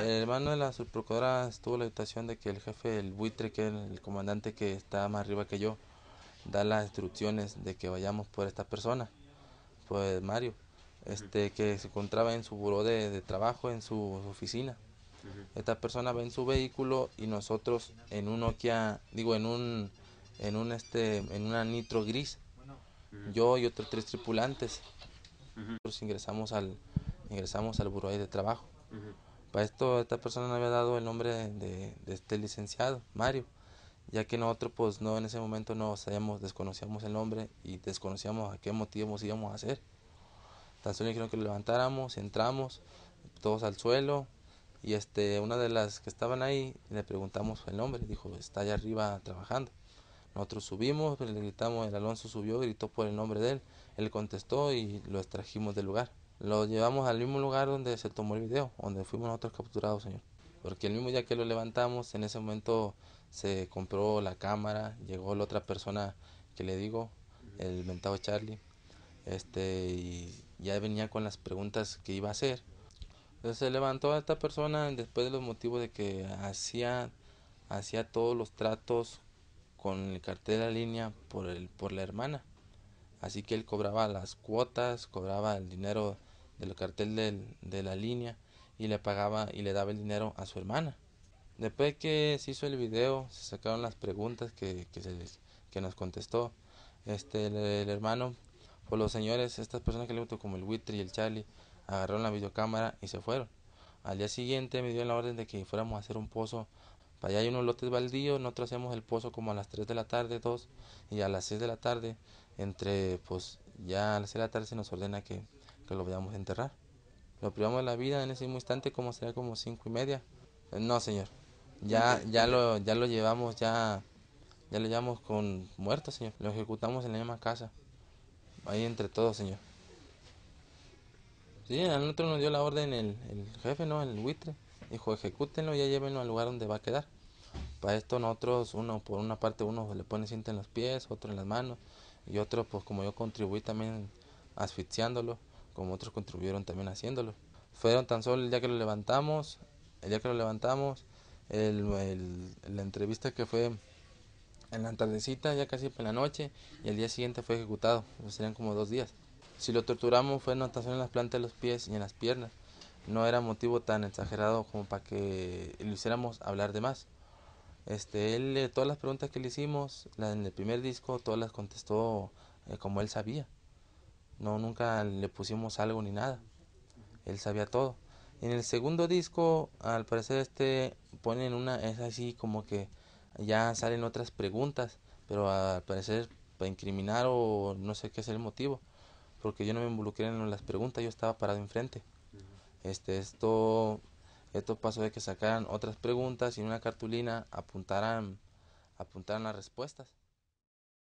El hermano de la subprocuradora tuvo la situación de que el jefe, del buitre, que el comandante que está más arriba que yo, da las instrucciones de que vayamos por esta persona, pues Mario, este, que se encontraba en su buró de, trabajo, en su, oficina. Esta persona va en su vehículo y nosotros en un Nokia, digo, en un, en un este, en una nitro gris, yo y otros tres tripulantes, nosotros ingresamos al, ingresamos al buró de trabajo. Para esto esta persona no había dado el nombre de, este licenciado, Mario, ya que nosotros pues no en ese momento no sabíamos, desconocíamos el nombre y desconocíamos a qué motivo íbamos a hacer. Tan solo dijeron que lo levantáramos, entramos todos al suelo y este una de las que estaban ahí le preguntamos el nombre, dijo, está allá arriba trabajando. Nosotros subimos, le gritamos, el Alonso subió, gritó por el nombre de él, él contestó y lo extrajimos del lugar lo llevamos al mismo lugar donde se tomó el video, donde fuimos nosotros capturados, Señor. Porque el mismo día que lo levantamos, en ese momento se compró la cámara, llegó la otra persona que le digo, el mentado Charlie, este, y ya venía con las preguntas que iba a hacer. Entonces se levantó a esta persona después de los motivos de que hacía, hacía todos los tratos con el cartel de la línea por, el, por la hermana. Así que él cobraba las cuotas, cobraba el dinero del cartel de la línea y le pagaba y le daba el dinero a su hermana. Después que se hizo el video, se sacaron las preguntas que, que, se que nos contestó este, el, hermano. Por pues los señores, estas personas que le gustó, como el Witry y el Charlie, agarraron la videocámara y se fueron. Al día siguiente me dio la orden de que fuéramos a hacer un pozo. Para allá hay unos lotes baldíos, nosotros hacemos el pozo como a las 3 de la tarde, 2, y a las 6 de la tarde, entre, pues ya a las 6 de la tarde se nos ordena que que lo vayamos enterrar. Lo privamos de la vida en ese mismo instante, como será como cinco y media. Eh, no, señor. Ya, ya lo, ya lo llevamos, ya, ya lo llevamos con muerto, señor. Lo ejecutamos en la misma casa. Ahí entre todos, señor. Sí, a nosotros nos dio la orden el, el jefe, ¿no? El buitre. Dijo, ejecútenlo y ya llévenlo al lugar donde va a quedar. Para esto nosotros, uno, por una parte uno le pone cinta en los pies, otro en las manos, y otro, pues como yo contribuí también asfixiándolo, como otros contribuyeron también haciéndolo. Fueron tan solo el día que lo levantamos, el día que lo levantamos, el, la entrevista que fue en la tardecita, ya casi en la noche, y el día siguiente fue ejecutado, serían como dos días. Si lo torturamos fue notación en las plantas de los pies y en las piernas. No era motivo tan exagerado como para que lo hiciéramos hablar de más. Este, él, eh, todas las preguntas que le hicimos en el primer disco, todas las contestó eh, como él sabía. No, nunca le pusimos algo ni nada. Él sabía todo. En el segundo disco, al parecer este ponen una, es así como que ya salen otras preguntas, pero al parecer para incriminar o no sé qué es el motivo, porque yo no me involucré en las preguntas, yo estaba parado enfrente. Este, esto, esto pasó de que sacaran otras preguntas y en una cartulina apuntaran, apuntaran las respuestas.